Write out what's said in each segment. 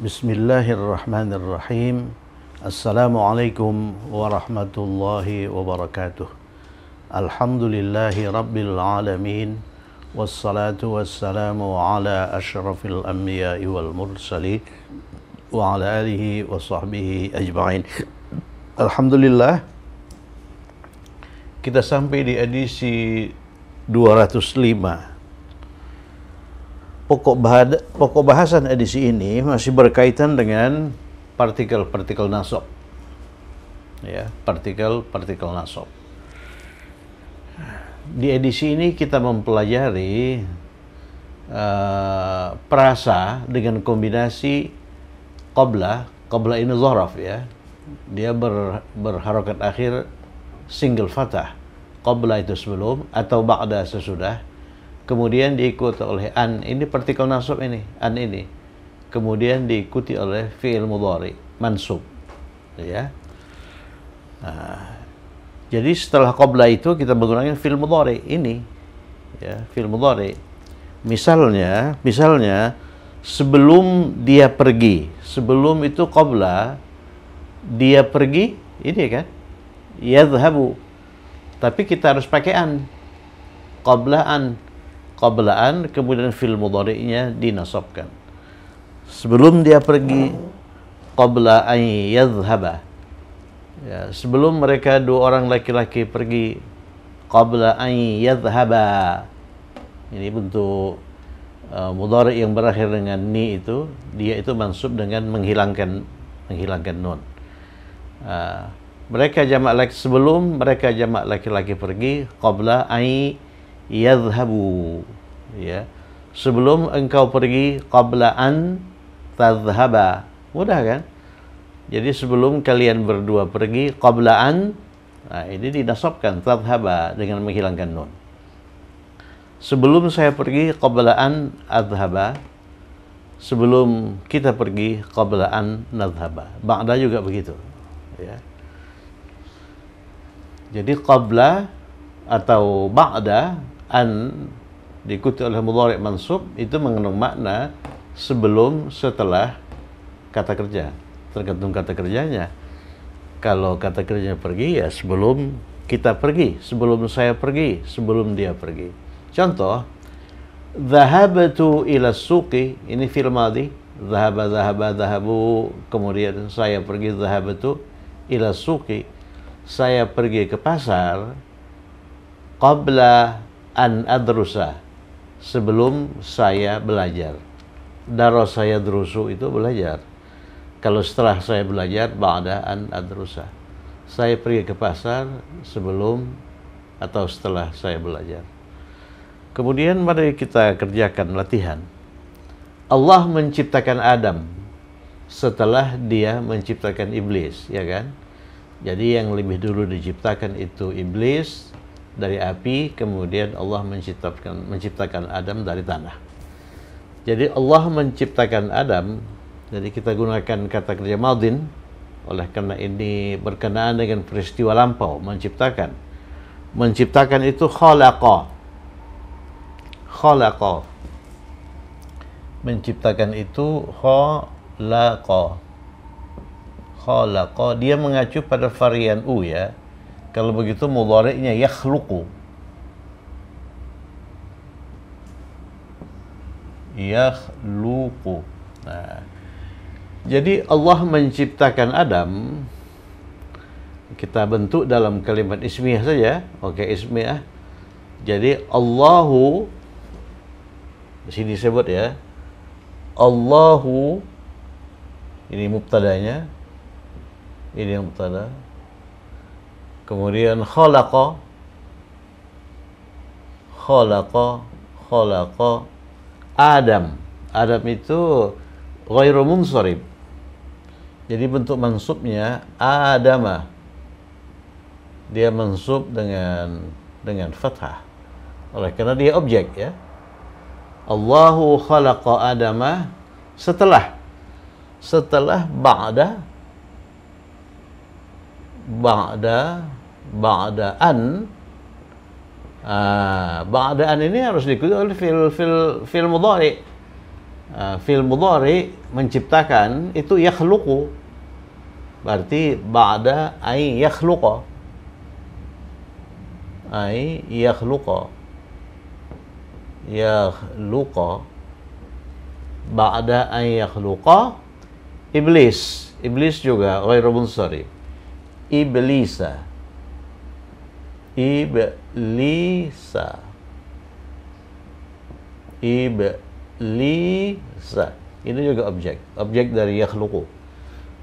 بسم الله الرحمن الرحيم السلام عليكم ورحمة الله وبركاته الحمد لله رب العالمين والصلاة والسلام على أشرف الأنبياء والمرسلين وعلى آله وصحبه أجمعين الحمد لله kita sampai di edisi 205 pokok, bahad, pokok bahasan edisi ini masih berkaitan dengan partikel-partikel nasab. Ya, partikel-partikel nasab. Di edisi ini kita mempelajari uh, perasa dengan kombinasi qobla, qobla ini zoraf ya. Dia ber, berharokat akhir single fatah. Qobla itu sebelum atau ba'da sesudah kemudian diikuti oleh an ini partikel nasab ini an ini kemudian diikuti oleh fiil mudhari mansub ya nah, jadi setelah qabla itu kita menggunakan fiil mudhari ini ya fiil mudhari misalnya misalnya sebelum dia pergi sebelum itu qabla dia pergi ini kan yadhhabu tapi kita harus pakai an qabla an qablaan kemudian fil mudhari'nya dinasobkan. Sebelum dia pergi qabla an yadhhaba. Ya, sebelum mereka dua orang laki-laki pergi qabla an yadhhaba. Ini bentuk uh, mudhari yang berakhir dengan ni itu, dia itu mansub dengan menghilangkan menghilangkan nun. Uh, mereka jamak laki sebelum mereka jamak laki-laki pergi qabla ay yadhhabu ya sebelum engkau pergi qabla an tadhhaba mudah kan jadi sebelum kalian berdua pergi qabla an nah ini dinasabkan tadhhaba dengan menghilangkan nun sebelum saya pergi an adhhaba sebelum kita pergi an nadhhaba ba'da juga begitu ya jadi qabla atau ba'da an diikuti oleh mudhari mansub itu mengandung makna sebelum setelah kata kerja tergantung kata kerjanya kalau kata kerjanya pergi ya sebelum kita pergi sebelum saya pergi sebelum dia pergi contoh dhahabtu ila suqi ini fil madhi dhahaba dhahaba dhahabu kemudian saya pergi dhahabtu ila suqi saya pergi ke pasar qabla an adrusa sebelum saya belajar. daro saya drusu itu belajar. Kalau setelah saya belajar ba'da an adrusa. Saya pergi ke pasar sebelum atau setelah saya belajar. Kemudian mari kita kerjakan latihan. Allah menciptakan Adam setelah dia menciptakan iblis, ya kan? Jadi yang lebih dulu diciptakan itu iblis, dari api, kemudian Allah menciptakan menciptakan Adam dari tanah. Jadi Allah menciptakan Adam, jadi kita gunakan kata kerja maudin, oleh karena ini berkenaan dengan peristiwa lampau menciptakan. Menciptakan itu khalaqa. Khalaqa. Menciptakan itu khalaqa. Khalaqa dia mengacu pada varian u ya kalau begitu mudhari'nya yakhluqu. Yakhluqu. Nah, jadi Allah menciptakan Adam kita bentuk dalam kalimat ismiyah saja. Oke, ismiyah. Jadi Allahu di sini sebut ya. Allahu ini mubtadanya. Ini yang mubtada. Kemudian khalaqa khalaqa khalaqa Adam. Adam itu ghairu munsharib. Jadi bentuk mansubnya Adama. Dia mansub dengan dengan fathah. Oleh karena dia objek ya. Allahu khalaqa Adama setelah setelah ba'da ba'da ba'da an uh, ba'da an ini harus diikuti oleh fil fil fil mudhari uh, fil mudhari menciptakan itu yakhluqu berarti ba'da ay yakhluqa ay yakhluqa yakhluqa ba'da ay yakhluqa iblis iblis juga ghairu iblis iblisah iblisa iblisa ini juga objek objek dari Yakhluku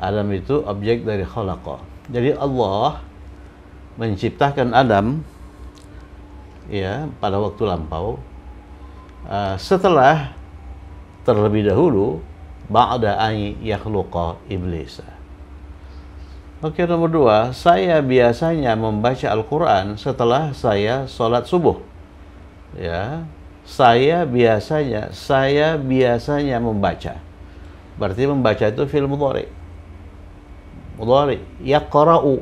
Adam itu objek dari khalaqa jadi Allah menciptakan Adam ya pada waktu lampau uh, setelah terlebih dahulu Ba'da'ai yakhluqa iblisa Oke, nomor dua, saya biasanya membaca Al-Quran setelah saya sholat subuh. Ya, saya biasanya, saya biasanya membaca. Berarti membaca itu film mudhari. Mudhari, yaqra'u.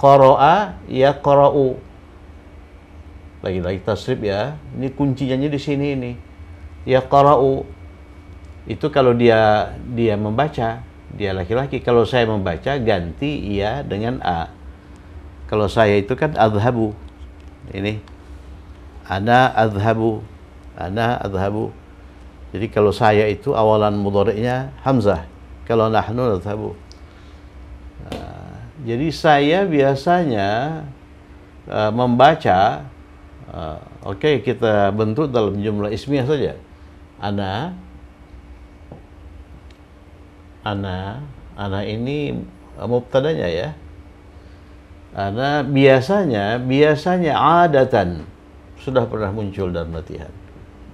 Qara'a yaqra'u. Lagi-lagi tasrif ya. Ini kuncinya di sini ini. Yaqra'u. Itu kalau dia dia membaca, dia laki-laki. Kalau saya membaca ganti ia dengan a. Kalau saya itu kan adhabu. Ini ana adhabu. Ana adhabu. Jadi kalau saya itu awalan mudhari'nya hamzah. Kalau nahnu adhabu. Ah, jadi saya biasanya ah, membaca ah, oke okay, kita bentuk dalam jumlah ismiah saja. Ana ana ana ini mubtadanya ya ana biasanya biasanya adatan sudah pernah muncul dalam latihan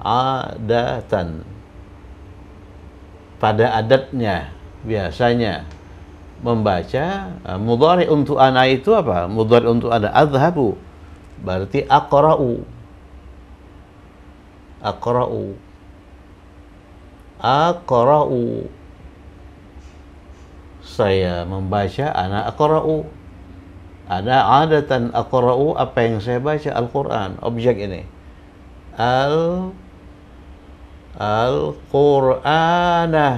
adatan pada adatnya biasanya membaca eh, mudhari untuk ana itu apa mudhari untuk ada adhabu berarti aqra'u aqra'u aqra'u saya membaca ana aqra'u ada adatan aqra'u apa yang saya baca Al-Qur'an objek ini al Al-Qur'ana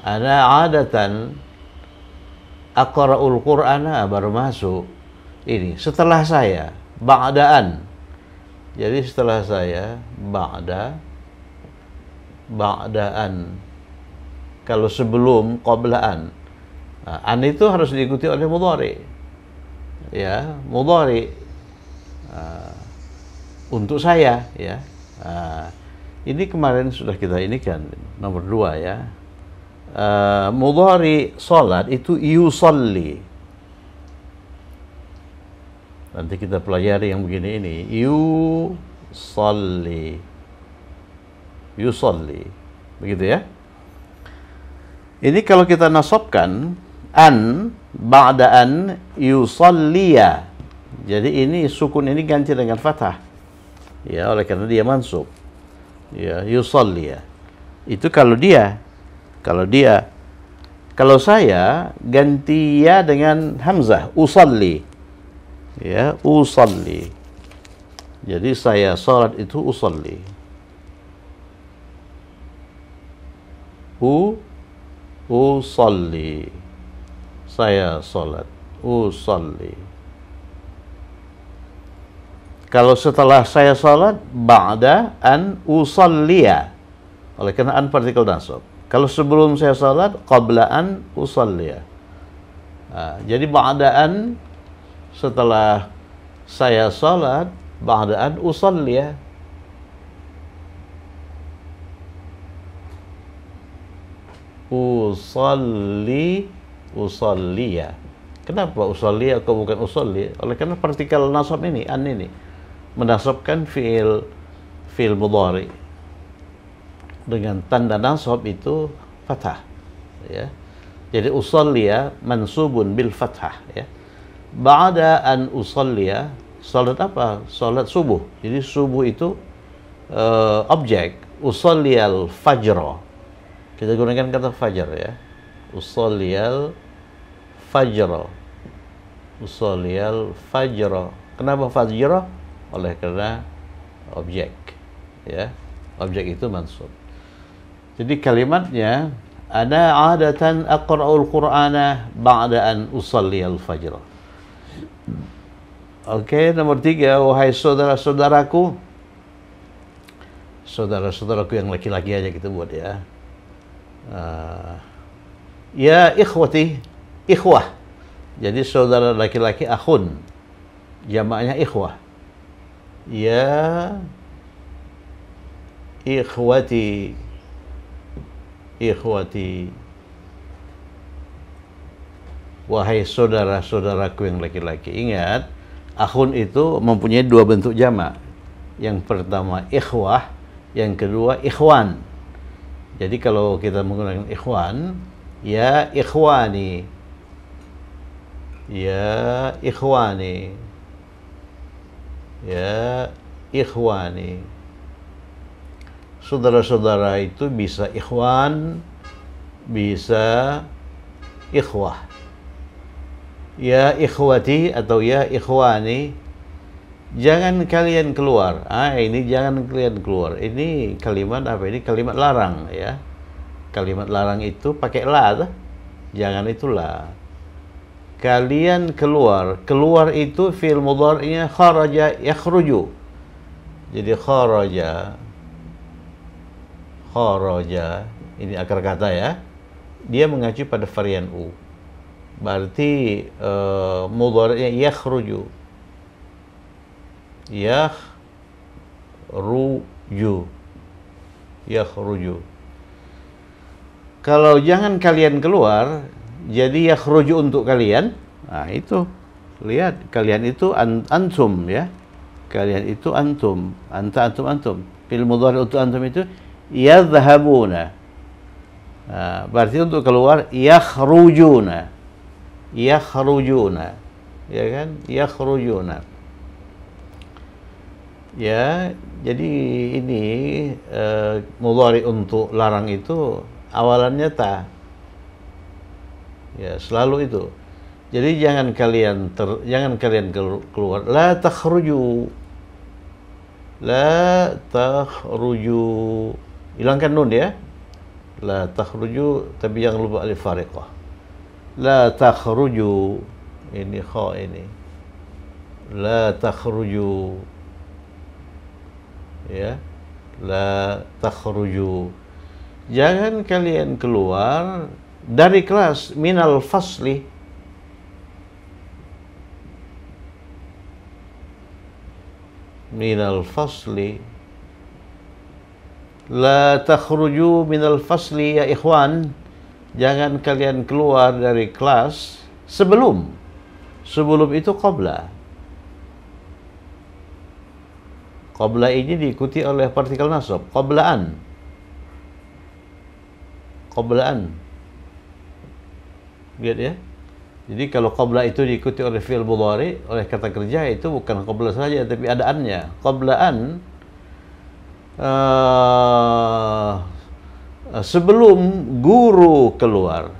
ada adatan aqra'ul Qur'ana baru masuk ini setelah saya ba'daan jadi setelah saya ba'da ba'daan kalau sebelum qoblaan nah, an itu harus diikuti oleh mudhari ya mudhari uh, untuk saya ya uh, ini kemarin sudah kita ini kan nomor dua ya uh, mudhari salat itu yusalli nanti kita pelajari yang begini ini yusalli yusalli begitu ya ini kalau kita nasobkan an ba'da an yusalliya. Jadi ini sukun ini ganti dengan fathah. Ya, oleh karena dia mansub. Ya, yusalliya. Itu kalau dia kalau dia kalau saya ganti ya dengan hamzah usalli. Ya, usalli. Jadi saya salat itu usalli. U usalli saya sholat usalli kalau setelah saya sholat ba'da an usalliya oleh karena an partikel nasab kalau sebelum saya sholat qabla an usalliya nah, jadi ba'da an setelah saya sholat ba'da an usalliya usalli usalliya kenapa usalliya kok bukan usalli oleh karena partikel nasab ini an ini menasabkan fiil fiil mudhari dengan tanda nasab itu fathah ya jadi usalliya mensubun mansubun bil fathah ya ba'da an usalliya salat apa salat subuh jadi subuh itu uh, objek usalliyal al kita gunakan kata fajar ya. usolial fajro usolial fajro Kenapa fajro? Oleh karena objek ya. Objek itu mansub. Jadi kalimatnya ada adatan aqra'ul qur'ana ba'da an usolial al Oke, okay, nomor tiga, wahai saudara-saudaraku. Saudara-saudaraku yang laki-laki aja kita buat ya uh, ya ikhwati ikhwah jadi saudara laki-laki akhun jamaknya ikhwah ya ikhwati ikhwati wahai saudara-saudaraku yang laki-laki ingat akhun itu mempunyai dua bentuk jamak yang pertama ikhwah yang kedua ikhwan jadi kalau kita menggunakan ikhwan, ya ikhwani. Ya ikhwani. Ya ikhwani. Saudara-saudara itu bisa ikhwan, bisa ikhwah. Ya ikhwati atau ya ikhwani jangan kalian keluar. Ah, ini jangan kalian keluar. Ini kalimat apa ini? Kalimat larang ya. Kalimat larang itu pakai la. Jangan itulah. Kalian keluar. Keluar itu fil mudhari'nya kharaja yakhruju. Jadi kharaja kharaja ini akar kata ya. Dia mengacu pada varian u. Berarti uh, mudhari'nya yakhruju yakhruju yakhruju kalau jangan kalian keluar jadi yakhruju untuk kalian nah itu lihat kalian itu antum ya kalian itu antum anta antum antum fil mudhari untuk antum itu yadhhabuna nah, berarti untuk keluar yakhrujuna yakhrujuna ya kan yakhrujuna ya jadi ini e, eh, mulari untuk larang itu awalannya ta ya selalu itu jadi jangan kalian ter, jangan kalian keluar la takhruju la takhruju hilangkan nun ya la takhruju tapi jangan lupa alif fariqah la takhruju ini kha ini la takhruju ya la takhruju jangan kalian keluar dari kelas minal fasli minal fasli la takhruju minal fasli ya ikhwan jangan kalian keluar dari kelas sebelum sebelum itu qabla Qobla ini diikuti oleh partikel nasab. Qoblaan. Qoblaan. Lihat ya. Jadi kalau qobla itu diikuti oleh fi'il mudhari, oleh kata kerja itu bukan qobla saja tapi adaannya. annya. Qoblaan uh, eh, sebelum guru keluar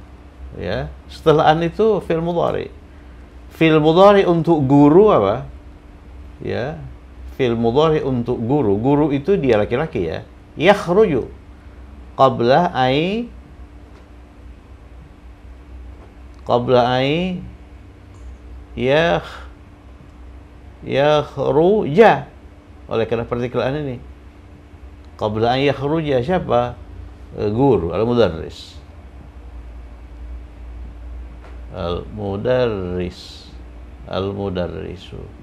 ya. Setelah an itu fi'il mudhari. Fi'il mudhari untuk guru apa? Ya, ilmu mudhari untuk guru. Guru itu dia laki-laki ya. Yakhruju qabla ai qabla ai ya yakhruja oleh karena partikelan ini qabla ya yakhruja siapa eh, guru al mudarris al mudarris al mudarrisu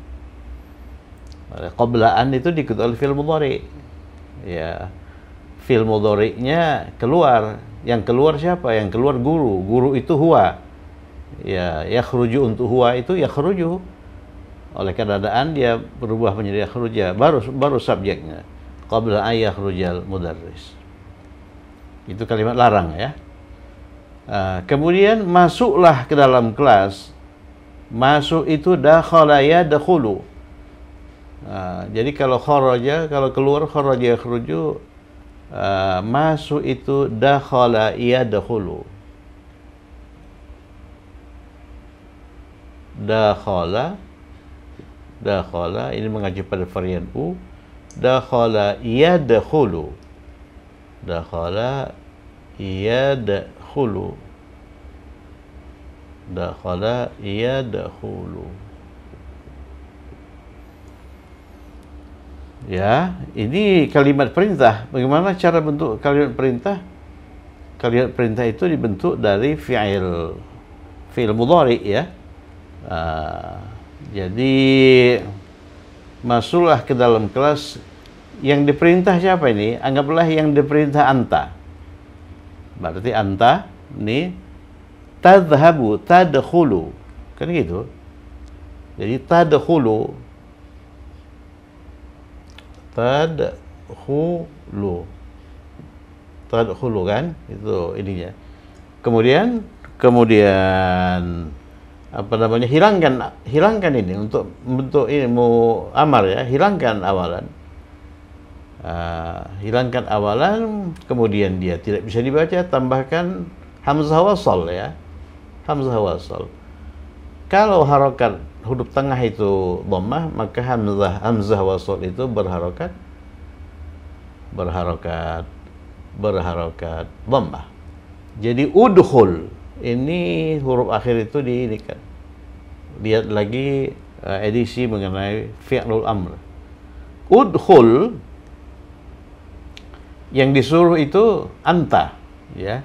Qoblaan itu diketahui oleh fil mudhari. Ya. Fil mudhari-nya keluar. Yang keluar siapa? Yang keluar guru. Guru itu huwa. Ya, ya yakhruju untuk huwa itu ya yakhruju. Oleh keadaan dia berubah menjadi yakhruja. Baru baru subjeknya. Qabla ayah rujal mudarris. Itu kalimat larang ya. Ah, kemudian masuklah ke dalam kelas. Masuk itu dakhala dakhulu. Ah, jadi kalau kharaja, kalau keluar kharaja yakhruju uh, ah, masuk itu dakhala dahulu, Dakhala dakhala ini mengacu pada varian u. Dakhala yadkhulu. Dakhala yadkhulu. Dakhala dahulu. Ya, ini kalimat perintah. Bagaimana cara bentuk kalimat perintah? Kalimat perintah itu dibentuk dari fi'il. Fi'il mudhari ya. Uh, jadi masuklah ke dalam kelas yang diperintah siapa ini? Anggaplah yang diperintah anta. Berarti anta ini tadhabu, tadkhulu. Kan gitu. Jadi tadkhulu tadkhulu tadkhulu kan itu ininya kemudian kemudian apa namanya hilangkan hilangkan ini untuk bentuk ilmu amar ya hilangkan awalan uh, hilangkan awalan kemudian dia tidak bisa dibaca tambahkan hamzah wasal ya hamzah wasal kalau harokat huruf tengah itu dhammah maka hamzah hamzah wasol itu berharokat berharokat berharokat dhammah jadi udhul ini huruf akhir itu diinikan lihat lagi uh, edisi mengenai fi'lul amr udhul yang disuruh itu anta ya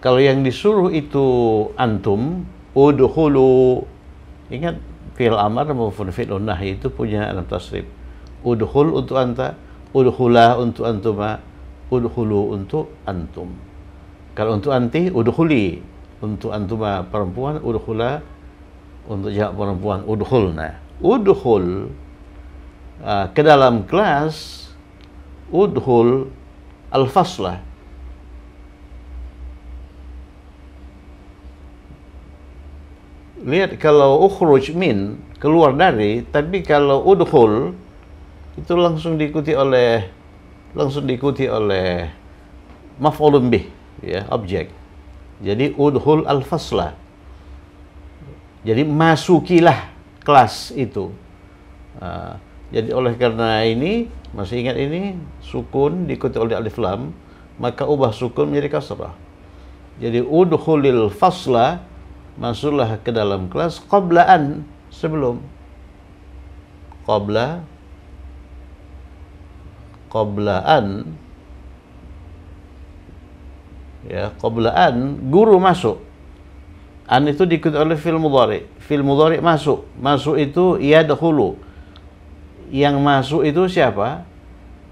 kalau yang disuruh itu antum udhulu ingat fi'il amar maupun fi'il nahi itu punya enam tasrif. Udhul untuk anta, udhula untuk antuma, udhulu untuk antum. Kalau untuk anti, udhuli. Untuk antuma perempuan, udhula untuk jawab perempuan, udhulna. Udhul uh, ke dalam kelas, udhul al-faslah lihat kalau ukhruj min keluar dari tapi kalau udhul itu langsung diikuti oleh langsung diikuti oleh maf'ulun bih ya objek jadi udhul al fasla jadi masukilah kelas itu uh, jadi oleh karena ini masih ingat ini sukun diikuti oleh alif lam maka ubah sukun menjadi kasrah jadi udhulil fasla masuklah ke dalam kelas qoblaan sebelum qobla qoblaan ya qoblaan guru masuk an itu diikuti oleh fil mudhari fil mudhari masuk masuk itu yadkhulu yang masuk itu siapa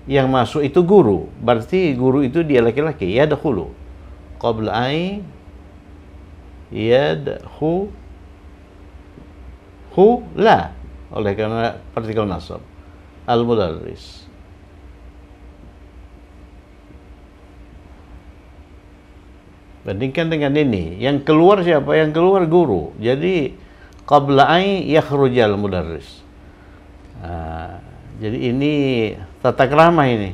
yang masuk itu guru berarti guru itu dia laki-laki yadkhulu dahulu ai Yad hu hu la oleh karena partikel nasab al mudarris bandingkan dengan ini yang keluar siapa yang keluar guru jadi qabla ay yakhrujal mudarris nah, jadi ini tata kerama ini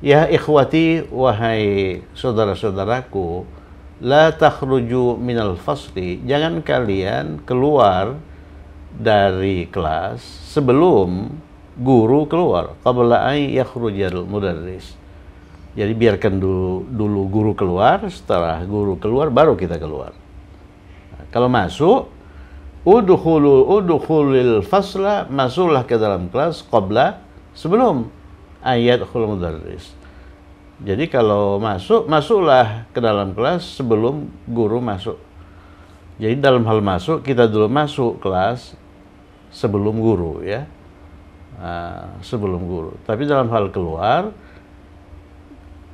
ya ikhwati wahai saudara-saudaraku la takhruju minal fasli jangan kalian keluar dari kelas sebelum guru keluar qabla ay yakhrujal mudarris jadi biarkan dulu, dulu guru keluar setelah guru keluar baru kita keluar nah, kalau masuk udkhulu udkhulil fasla masuklah ke dalam kelas qabla sebelum ayat khul mudarris jadi kalau masuk, masuklah ke dalam kelas sebelum guru masuk. Jadi dalam hal masuk, kita dulu masuk kelas sebelum guru ya. Nah, sebelum guru. Tapi dalam hal keluar,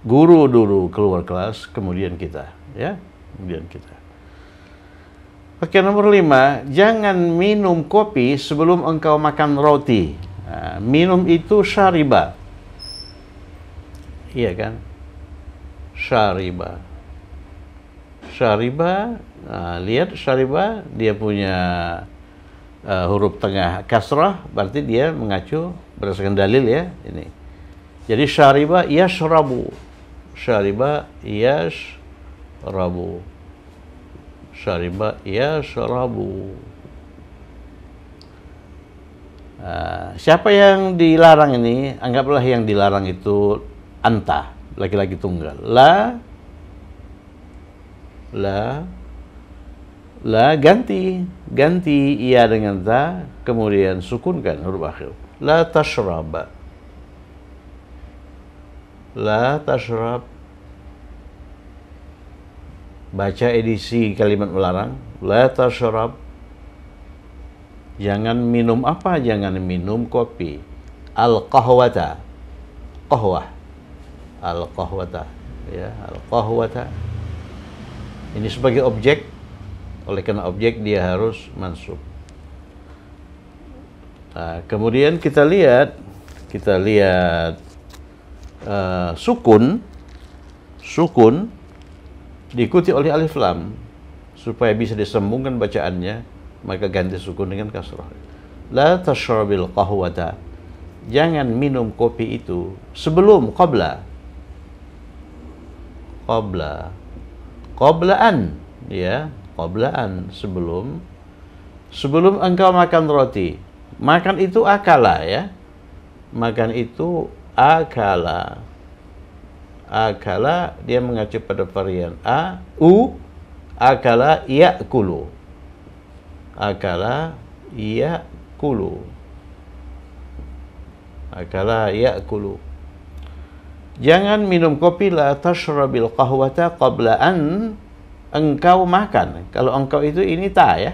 guru dulu keluar kelas, kemudian kita ya. Kemudian kita. Oke, nomor lima, jangan minum kopi sebelum engkau makan roti. Nah, minum itu syaribat Iya kan? Syariba. Syariba, nah, lihat syariba dia punya uh, huruf tengah kasrah berarti dia mengacu berdasarkan dalil ya ini. Jadi syariba yashrabu. Syariba yashrabu. Syariba yashrabu. Uh, siapa yang dilarang ini? Anggaplah yang dilarang itu anta laki-laki tunggal la la la ganti ganti ia dengan ta kemudian sukunkan huruf akhir la tashrab la tashrab baca edisi kalimat melarang la tashrab jangan minum apa jangan minum kopi al qahwata qahwah al-qahwata ya al-qahwata ini sebagai objek oleh karena objek dia harus mansub nah, kemudian kita lihat kita lihat uh, sukun sukun diikuti oleh alif lam supaya bisa disembungkan bacaannya maka ganti sukun dengan kasrah la tashrabil qahwata jangan minum kopi itu sebelum qabla qabla qablaan ya qablaan sebelum sebelum engkau makan roti makan itu akala ya makan itu akala akala dia mengacu pada varian a u akala yakulu akala yakulu akala yakulu Jangan minum kopi la tashrabil qahwata qabla an engkau makan. Kalau engkau itu ini ta ya.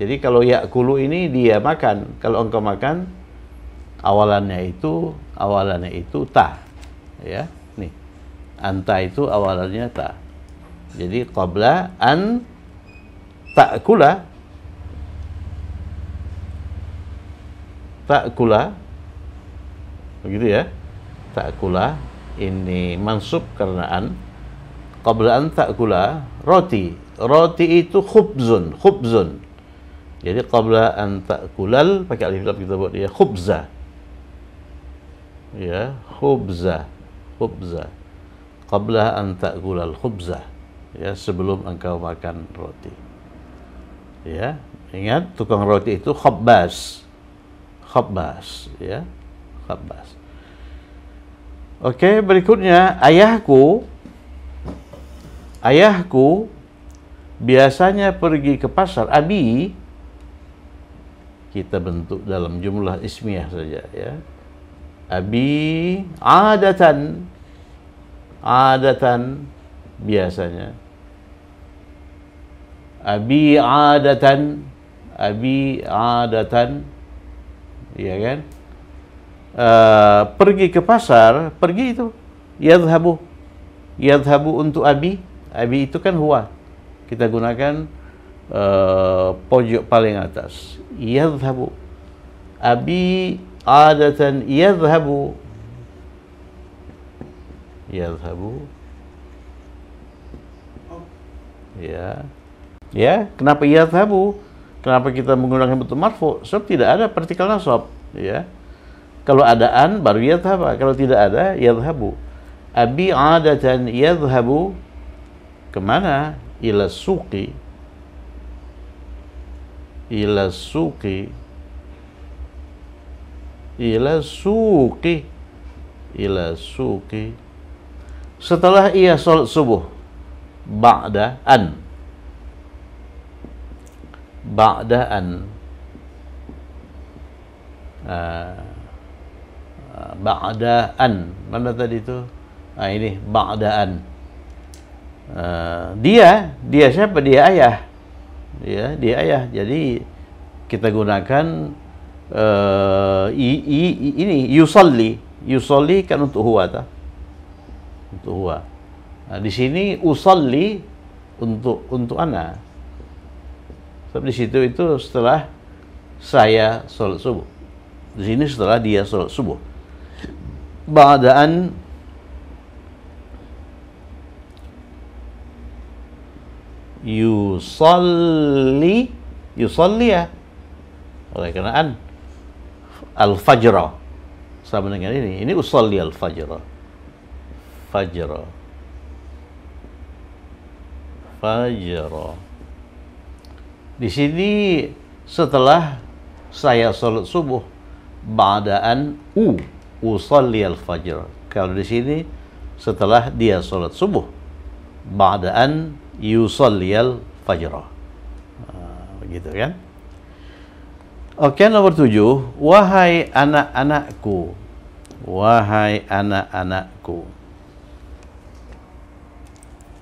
Jadi kalau yakulu ini dia makan. Kalau engkau makan awalannya itu awalannya itu ta. Ya, nih. Anta itu awalannya ta. Jadi qabla an ta'kula ta'kula begitu ya ta'kula ini mansub karena an qabla an ta'kula roti roti itu khubzun khubzun jadi qabla an ta'kulal pakai alif lam kita buat dia ya, khubza ya khubza khubza qabla an ta'kulal khubza ya sebelum engkau makan roti ya ingat tukang roti itu khabbas khabbas ya khabbas Oke, berikutnya ayahku ayahku biasanya pergi ke pasar abi kita bentuk dalam jumlah ismiyah saja ya. Abi adatan adatan biasanya abi adatan abi adatan iya kan uh, pergi ke pasar, pergi itu yadhabu. Yadhabu untuk abi. Abi itu kan huwa. Kita gunakan uh, pojok paling atas. Yadhabu. Abi adatan yadhabu. Yadhabu. Ya. Ya, kenapa yadhabu? Kenapa kita menggunakan bentuk marfu? Sebab tidak ada partikel nasab, ya. Kalau ada an baru yadhaba, kalau tidak ada yadhhabu. Abi adatan yadhabu kemana? Ila suki. Ila suki. Ila suki. Ila suki. Setelah ia sholat subuh, ba'da an. Ba'da an. Uh, Ah, ba'daan. Mana tadi itu? Nah, ini ba'daan. Uh, dia, dia siapa? Dia ayah. dia dia ayah. Jadi kita gunakan uh, i, i, i, ini yusalli. Yusalli kan untuk huwa ta? Untuk huwa. Nah, di sini usalli untuk untuk anak Sebab di situ itu setelah saya sholat subuh. Di sini setelah dia sholat subuh. بعد أن yusalli yusalli ya oleh karena an al fajr sama dengan ini ini usalli al fajr fajr fajr di sini setelah saya salat subuh ba'daan u usalli al-fajr. Kalau di sini setelah dia sholat subuh. Ba'daan yusalli al-fajr. Ah, begitu kan? Oke, okay, nomor tujuh. Wahai anak-anakku. Wahai anak-anakku.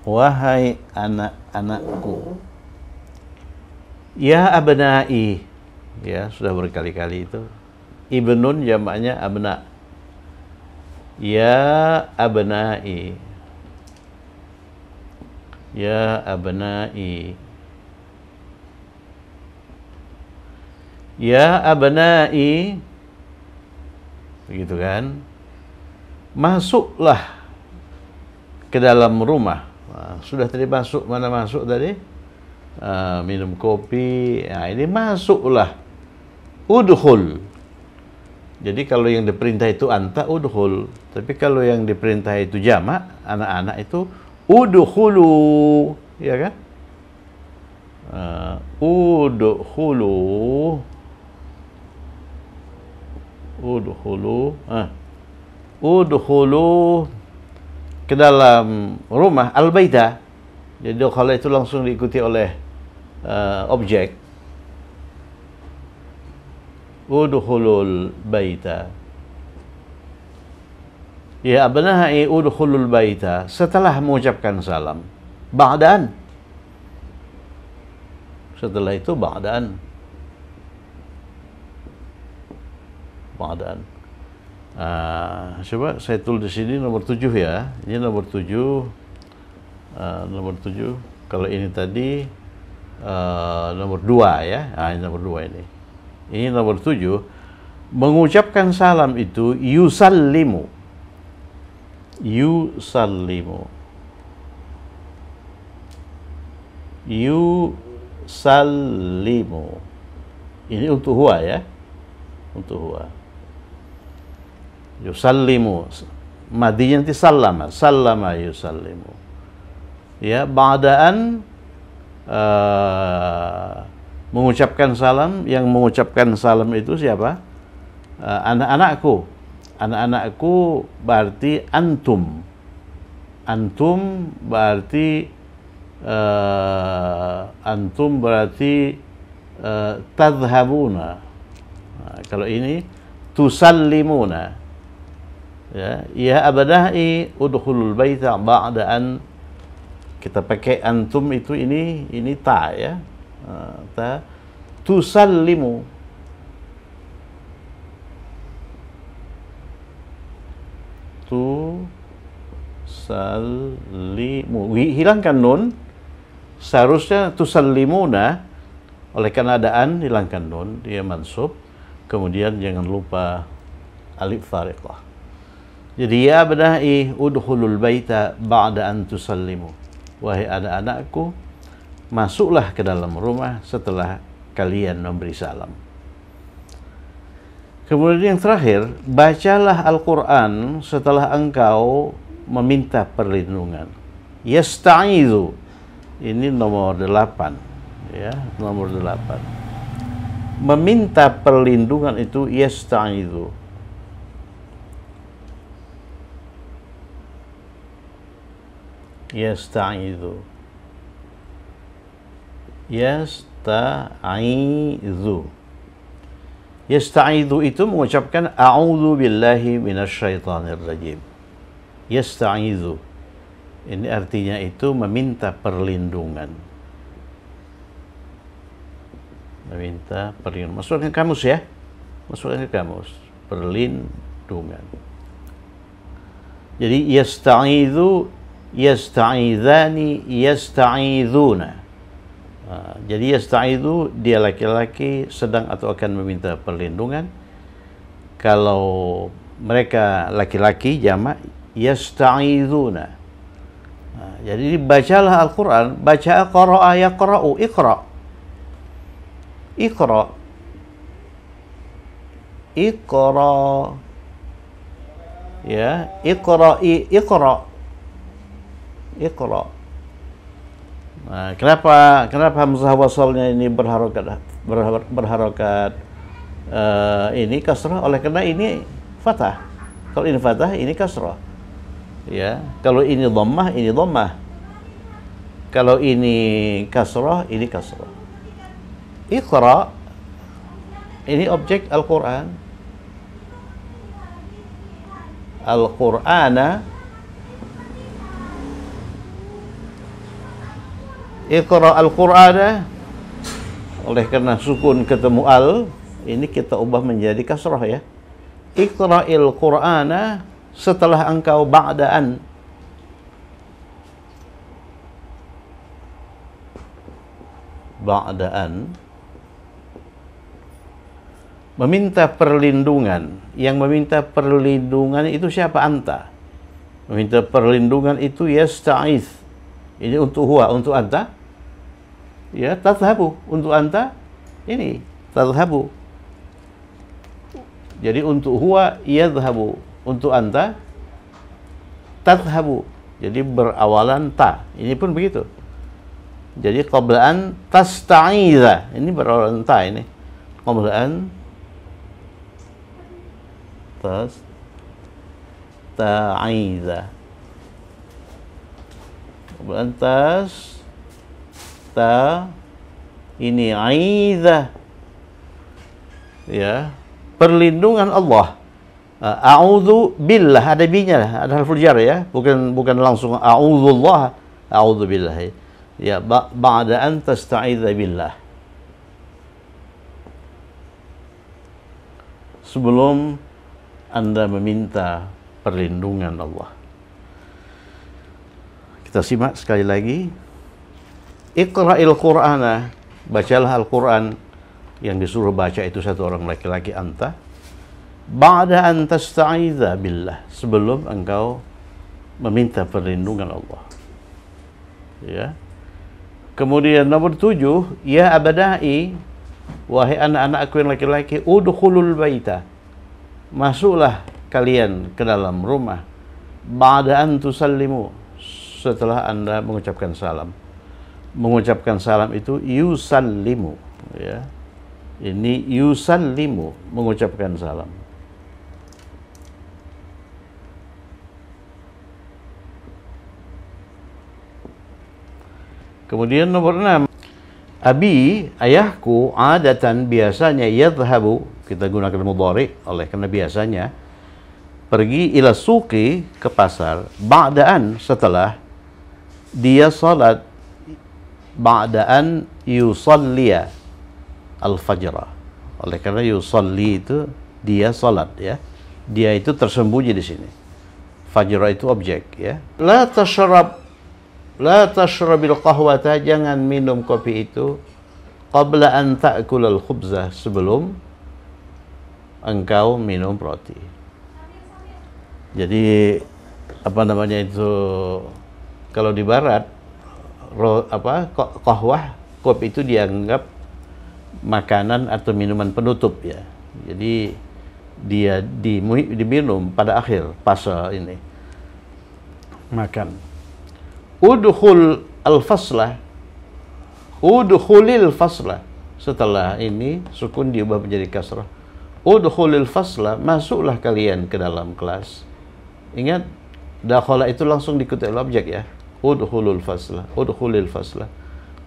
Wahai anak-anakku. Ya abnai. Ya, sudah berkali-kali itu. Ibnun jamaknya abna. Ya abnai. Ya abnai. Ya abnai. Begitu kan? Masuklah ke dalam rumah. sudah tadi masuk, mana masuk tadi? Uh, minum kopi. Nah, ini masuklah. Udhul jadi kalau yang diperintah itu anta udhul. Tapi kalau yang diperintah itu jamak, anak-anak itu udhulu, ya kan? Uh, udhulu. Udhulu. Uh. Udhulu ke dalam rumah al-baita. Jadi kalau itu langsung diikuti oleh uh, objek udhulul baita ya abnahai udhulul baita setelah mengucapkan salam ba'dan setelah itu ba'dan ba'dan uh, coba saya tulis di sini nomor tujuh ya ini nomor tujuh uh, nomor tujuh kalau ini tadi uh, nomor dua ya nah, ini nomor dua ini ini nomor tujuh, mengucapkan salam itu yusallimu. Yusallimu. Yusallimu. Ini untuk huwa ya. Untuk huwa. Yusallimu. Madinya nanti salama. Salama yusallimu. Ya, ba'daan eh, mengucapkan salam yang mengucapkan salam itu siapa eh, anak-anakku anak-anakku berarti antum antum berarti uh, antum berarti uh, eh, tadhabuna nah, kalau ini tusallimuna ya ya abadahi udhulul baita ba'da an kita pakai antum itu ini ini ta ya kata tusallimu tu salimu. hilangkan nun seharusnya tusallimuna oleh keadaan hilangkan nun dia mansub kemudian jangan lupa alif fariqah jadi ya benahi udhulul baita ba'da an tusallimu wahai anak-anakku masuklah ke dalam rumah setelah kalian memberi salam. Kemudian yang terakhir, bacalah Al-Quran setelah engkau meminta perlindungan. Yasta'idhu. Ini nomor delapan. Ya, nomor delapan. Meminta perlindungan itu Yasta'idhu. Yasta'idhu yasta'idhu yasta'idhu itu mengucapkan a'udhu billahi minasyaitanir rajim. yasta'idhu Ini artinya itu meminta perlindungan. Meminta perlindungan. Masukkan ke kamus ya. Masukkan ke kamus. Perlindungan. Jadi yasta'idhu yasta'idhani, yasta'idhuna. Ah, jadi yasta'idhu dia laki-laki sedang atau akan meminta perlindungan. Kalau mereka laki-laki jamak yasta'idhuna. Ah, jadi bacalah Al-Quran, baca qara'a yaqra'u, iqra. Iqra. Iqra. Ya, iqra. Iqra. iqra. Nah, kenapa kenapa hamzah wasalnya ini berharokat berharokat, uh, ini kasroh oleh karena ini fatah. Kalau ini fatah ini kasroh. Ya, kalau ini domah ini domah Kalau ini kasroh ini kasroh. Iqra ini objek Al-Qur'an. Al-Qur'ana Iqra al-Qur'ana eh. oleh karena sukun ketemu al ini kita ubah menjadi kasrah ya. Iqra'il Qur'ana eh, setelah engkau ba'daan ba'daan meminta perlindungan yang meminta perlindungan itu siapa anta meminta perlindungan itu yasta'ith ini untuk huwa untuk anta ya tazhabu untuk anta ini tazhabu jadi untuk huwa yazhabu untuk anta tazhabu jadi berawalan ta ini pun begitu jadi qablaan tasta'idha ini berawalan ta ini qablaan tasta'iza qablaan ta ta ini aizah ya perlindungan Allah ah, a'udzu billah ada binya ada harful jar ya bukan bukan langsung a'udzullah a'udzu billah ya, ya ba'da an tasta'idza billah sebelum Anda meminta perlindungan Allah kita simak sekali lagi Iqra'il Qur'ana, ah. bacalah Al-Qur'an yang disuruh baca itu satu orang laki-laki anta. Ba'da an tasta'idza billah, sebelum engkau meminta perlindungan Allah. Ya. Kemudian nomor tujuh, ya abadai, wahai anak-anakku yang laki-laki, udhulul baita. Masuklah kalian ke dalam rumah ba'da an tusallimu setelah Anda mengucapkan salam mengucapkan salam itu yusan limu, ya. Ini yusan limu mengucapkan salam. Kemudian nomor enam Abi, ayahku, adatan biasanya yadhabu, kita gunakan mudhari, oleh karena biasanya, pergi ila suki ke pasar, ba'daan setelah dia salat ba'da an yusalliya al-fajra. Oleh karena yusalli itu dia salat ya. Dia itu tersembunyi di sini. Fajra itu objek ya. La tashrab la tashrabil qahwata jangan minum kopi itu qabla an al khubzah sebelum engkau minum roti. Jadi apa namanya itu kalau di barat ro, apa kohwah kopi itu dianggap makanan atau minuman penutup ya. Jadi dia diminum pada akhir pasal ini. Makan. Udhul al-faslah. Udhulil faslah. Setelah ini sukun diubah menjadi kasrah. Udhulil faslah, masuklah kalian ke dalam kelas. Ingat, dakhala itu langsung diikuti oleh objek ya udhulul fasla udhulil fasla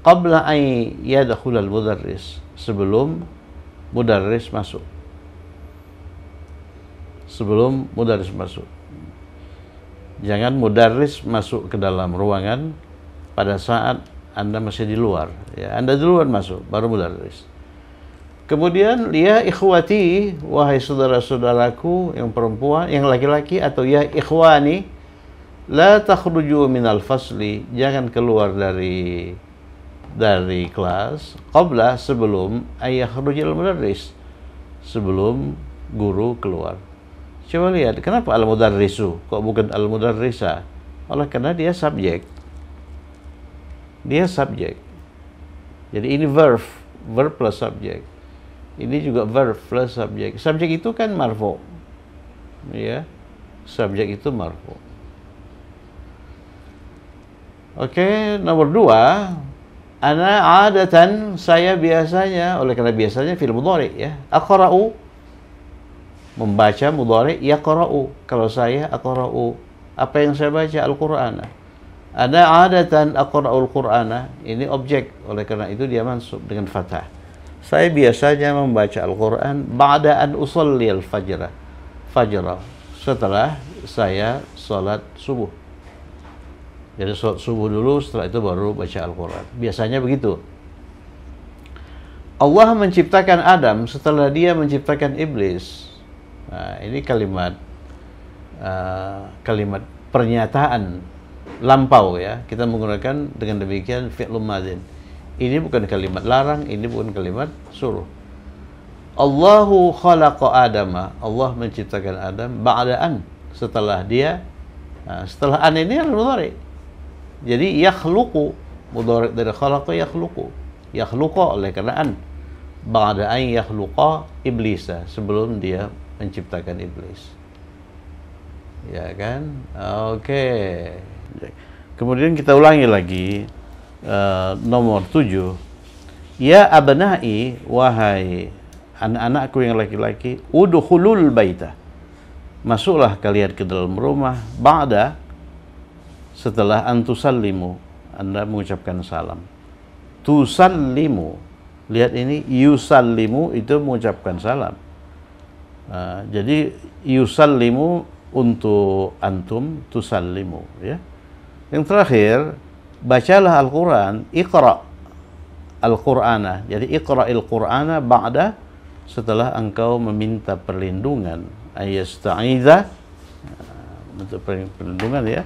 qabla ay yadkhulal mudarris sebelum mudarris masuk sebelum mudarris masuk jangan mudarris masuk ke dalam ruangan pada saat Anda masih di luar ya Anda duluan masuk baru mudarris Kemudian ya ikhwati wahai saudara-saudaraku yang perempuan, yang laki-laki atau ya ikhwani La takhruju minal fasli, jangan keluar dari dari kelas qabla sebelum ayakhrujul mudarris. Sebelum guru keluar. Coba lihat, kenapa al-mudarrisu kok bukan al-mudarrisa? Oleh karena dia subjek. Dia subjek. Jadi ini verb, verb plus subjek. Ini juga verb plus subjek. Subjek itu kan marfu. Ya. Subjek itu marfu. Oke, nomor dua, ana adatan saya biasanya oleh karena biasanya film mudhari ya. Aqra'u membaca mudhari yaqra'u. Kalau saya aqra'u apa yang saya baca Al-Qur'an. Ana adatan aqra'ul Qur'ana. Ini objek oleh karena itu dia mansub dengan fathah. Saya biasanya membaca Al-Qur'an ba'da an usalli al-fajr. Fajr setelah saya salat subuh. Jadi sholat subuh dulu, setelah itu baru baca Al-Quran. Biasanya begitu. Allah menciptakan Adam setelah dia menciptakan iblis. Nah, ini kalimat uh, kalimat pernyataan lampau ya. Kita menggunakan dengan demikian fi'lum madin. Ini bukan kalimat larang, ini bukan kalimat suruh. Allahu khalaqa Adama. Allah menciptakan Adam ba'daan setelah dia eh, setelah an ini al-mudhari jadi yakhluqu mudhari dari khalaqa ya Yakhluqa oleh karenaan ba'da an iblis ya sebelum dia menciptakan iblis. Ya kan? Oke. Kemudian kita ulangi lagi eh, nomor tujuh, Ya abna'i wahai anak-anakku yang laki-laki, udhulul baita. Masuklah kalian ke dalam rumah ba'da setelah antusallimu Anda mengucapkan salam tusallimu lihat ini yusallimu itu mengucapkan salam uh, jadi yusallimu untuk antum tusallimu ya yang terakhir bacalah Al-Qur'an iqra Al-Qur'ana jadi iqra'il Qur'ana ba'da setelah engkau meminta perlindungan ayasta'iza ah, untuk perlindungan ya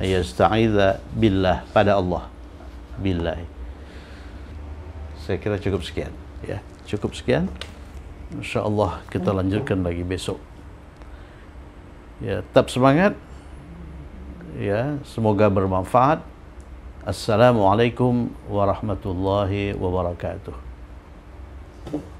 yasta'idha billah pada Allah billah saya kira cukup sekian ya cukup sekian insyaallah kita lanjutkan lagi besok ya tetap semangat ya semoga bermanfaat assalamualaikum warahmatullahi wabarakatuh